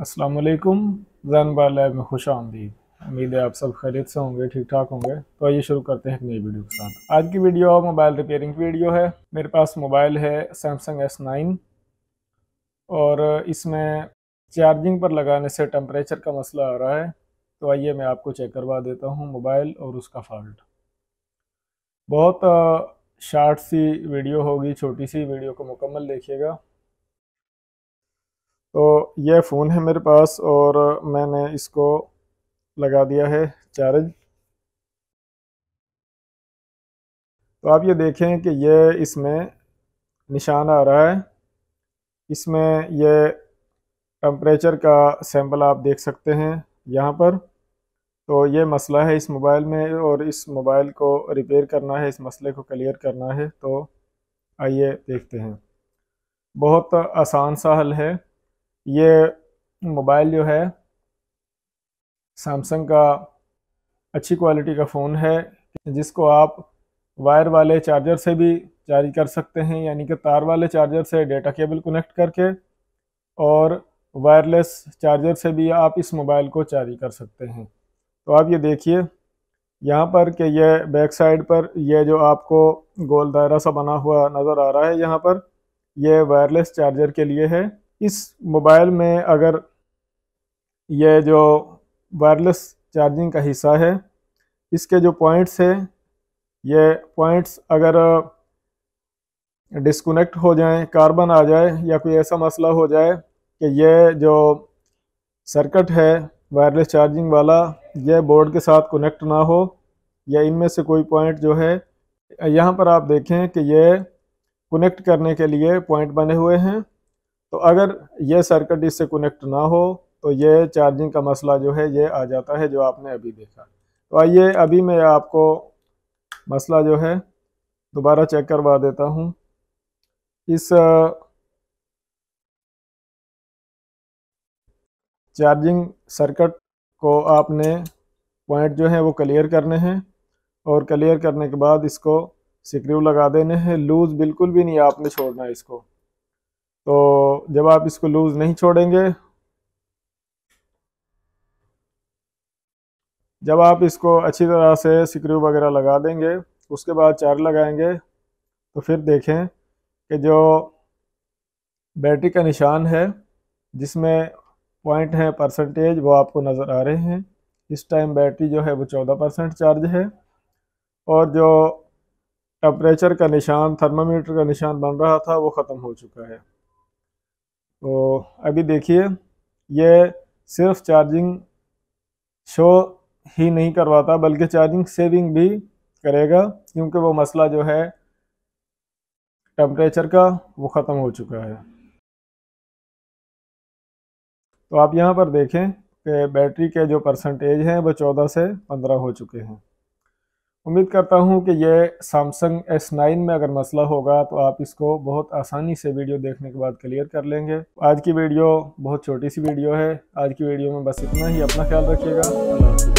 असलकुम जैन बार लैब में खुश आमदी उम्मीद है आप सब खरीद से होंगे ठीक ठाक होंगे तो आइए शुरू करते हैं एक नई वीडियो के साथ आज की वीडियो मोबाइल रिपेयरिंग की वीडियो है मेरे पास मोबाइल है सैमसंग एस नाइन और इसमें चार्जिंग पर लगाने से टम्परेचर का मसला आ रहा है तो आइए मैं आपको चेक करवा देता हूँ मोबाइल और उसका फॉल्ट बहुत शार्ट सी वीडियो होगी छोटी सी वीडियो को मुकम्मल देखिएगा तो यह फ़ोन है मेरे पास और मैंने इसको लगा दिया है चार्ज तो आप ये देखें कि यह इसमें निशान आ रहा है इसमें यह टम्परेचर का सैम्पल आप देख सकते हैं यहाँ पर तो ये मसला है इस मोबाइल में और इस मोबाइल को रिपेयर करना है इस मसले को क्लियर करना है तो आइए देखते हैं बहुत आसान सा हल है ये मोबाइल जो है सैमसंग का अच्छी क्वालिटी का फ़ोन है जिसको आप वायर वाले चार्जर से भी चार्ज कर सकते हैं यानी कि तार वाले चार्जर से डेटा केबल कनेक्ट करके और वायरलेस चार्जर से भी आप इस मोबाइल को चार्ज कर सकते हैं तो आप ये देखिए यहाँ पर कि यह बैक साइड पर यह जो आपको गोल दायरा सा बना हुआ नज़र आ रहा है यहाँ पर यह वायरलेस चार्जर के लिए है इस मोबाइल में अगर यह जो वायरलेस चार्जिंग का हिस्सा है इसके जो पॉइंट्स है ये पॉइंट्स अगर डिस्कनेक्ट हो जाएं कार्बन आ जाए या कोई ऐसा मसला हो जाए कि यह जो सर्किट है वायरलेस चार्जिंग वाला यह बोर्ड के साथ कनेक्ट ना हो या इनमें से कोई पॉइंट जो है यहाँ पर आप देखें कि यह कनेक्ट करने के लिए पॉइंट बने हुए हैं तो अगर ये सर्किट इससे कनेक्ट ना हो तो ये चार्जिंग का मसला जो है ये आ जाता है जो आपने अभी देखा तो आइए अभी मैं आपको मसला जो है दोबारा चेक करवा देता हूँ इस चार्जिंग सर्किट को आपने पॉइंट जो है वो क्लियर करने हैं और क्लियर करने के बाद इसको सिक्रू लगा देने हैं लूज़ बिल्कुल भी नहीं आपने छोड़ना इसको तो जब आप इसको लूज़ नहीं छोड़ेंगे जब आप इसको अच्छी तरह से स्क्रू वगैरह लगा देंगे उसके बाद चार लगाएंगे तो फिर देखें कि जो बैटरी का निशान है जिसमें पॉइंट है परसेंटेज वो आपको नज़र आ रहे हैं इस टाइम बैटरी जो है वो चौदह परसेंट चार्ज है और जो टम्परेचर का निशान थर्मामीटर का निशान बन रहा था वो ख़त्म हो चुका है तो अभी देखिए ये सिर्फ चार्जिंग शो ही नहीं करवाता बल्कि चार्जिंग सेविंग भी करेगा क्योंकि वो मसला जो है टेम्परेचर का वो ख़त्म हो चुका है तो आप यहाँ पर देखें कि बैटरी के जो परसेंटेज हैं वो चौदह से पंद्रह हो चुके हैं उम्मीद करता हूं कि यह सैमसंग S9 में अगर मसला होगा तो आप इसको बहुत आसानी से वीडियो देखने के बाद क्लियर कर लेंगे आज की वीडियो बहुत छोटी सी वीडियो है आज की वीडियो में बस इतना ही अपना ख्याल रखिएगा